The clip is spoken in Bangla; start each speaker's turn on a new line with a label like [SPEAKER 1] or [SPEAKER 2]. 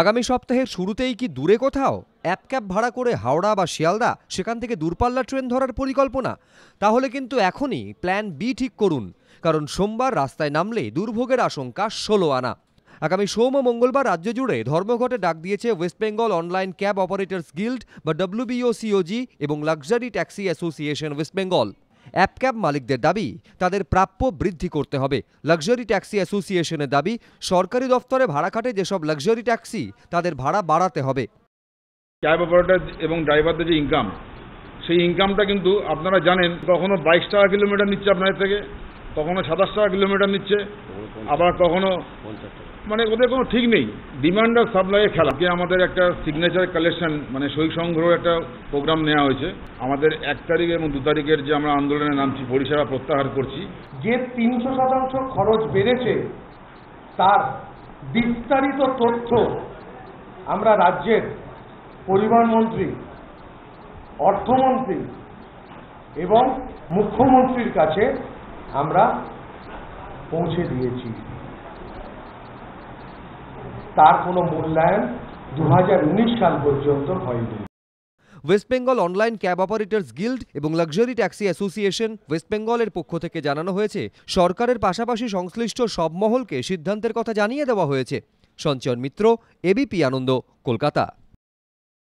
[SPEAKER 1] আগামী সপ্তাহের শুরুতেই কি দূরে কোথাও অ্যাপ ক্যাব ভাড়া করে হাওড়া বা শিয়ালদা সেখান থেকে দূরপাল্লা ট্রেন ধরার পরিকল্পনা তাহলে কিন্তু এখনই প্ল্যান বি ঠিক করুন কারণ সোমবার রাস্তায় নামলে দুর্ভোগের আশঙ্কা ষোলো আনা আগামী সোম ও মঙ্গলবার রাজ্য জুড়ে ধর্মঘটে ডাক দিয়েছে West Bengal online cab operators guild বা ডব্লিউবিওসিওজি এবং luxury taxi association West Bengal app cab মালিকদের দাবি তাদের প্রাপ্য বৃদ্ধি করতে হবে লাক্সারি ট্যাক্সি অ্যাসোসিয়েশনের দাবি সরকারি দফতরে ভাড়া খাটে যেসব লাক্সারি ট্যাক্সি তাদের ভাড়া বাড়াতে হবে
[SPEAKER 2] ক্যাব অপারেটার এবং ড্রাইভারদের যে ইনকাম সেই ইনকামটা কিন্তু আপনারা জানেন কখনো বাইশ টাকা কিলোমিটার নিচ্ছে আপনাদের থেকে কখনো সাতাশ টাকা কিলোমিটার নিচ্ছে আবার কখনো মানে ওদের কোনো ঠিক নেই ডিমান্ড আর সাপ্লাইয়ের খেলা কি আমাদের একটা সিগনেচার কালেকশন মানে শৈক সংগ্রহ একটা প্রোগ্রাম নেওয়া হয়েছে আমাদের এক তারিখ এবং দু তারিখের যে আমরা আন্দোলনে নামছি পরিষেবা প্রত্যাহার করছি
[SPEAKER 3] যে তিনশো শতাংশ খরচ বেড়েছে তার বিস্তারিত তথ্য আমরা রাজ্যের পরিবহন মন্ত্রী অর্থমন্ত্রী এবং মুখ্যমন্ত্রীর কাছে আমরা পৌঁছে দিয়েছি
[SPEAKER 1] তার কোনো মূল্যায়ন দু সাল পর্যন্ত হয়নি West Bengal online cab operators guild এবং লাক্সারি ট্যাক্সি অ্যাসোসিয়েশন ওয়েস্ট বেঙ্গলের পক্ষ থেকে জানানো হয়েছে সরকারের পাশাপাশি সংশ্লিষ্ট সব মহলকে সিদ্ধান্তের কথা জানিয়ে দেওয়া হয়েছে সঞ্চয়ন মিত্র এবিপি আনন্দ কলকাতা